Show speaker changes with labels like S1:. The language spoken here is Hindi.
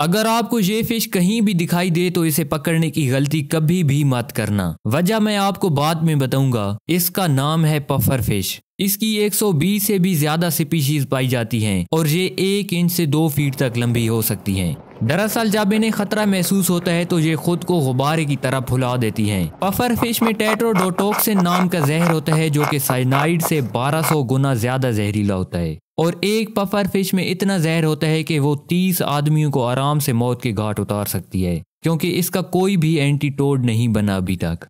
S1: अगर आपको ये फिश कहीं भी दिखाई दे तो इसे पकड़ने की गलती कभी भी मत करना वजह मैं आपको बाद में बताऊंगा इसका नाम है पफर फिश इसकी 120 से भी ज्यादा स्पीशीज पाई जाती हैं और ये एक इंच से दो फीट तक लंबी हो सकती हैं दरअसल जब इन्हें खतरा महसूस होता है तो ये खुद को गुब्बारे की तरह फुला देती हैं। पफर फिश में टेट्रोडोटोक्सिन नाम का जहर होता है जो कि साइनाइड से 1200 गुना ज्यादा जहरीला होता है और एक पफर फिश में इतना जहर होता है कि वो तीस आदमियों को आराम से मौत के घाट उतार सकती है क्योंकि इसका कोई भी एंटीटोड नहीं बना अभी तक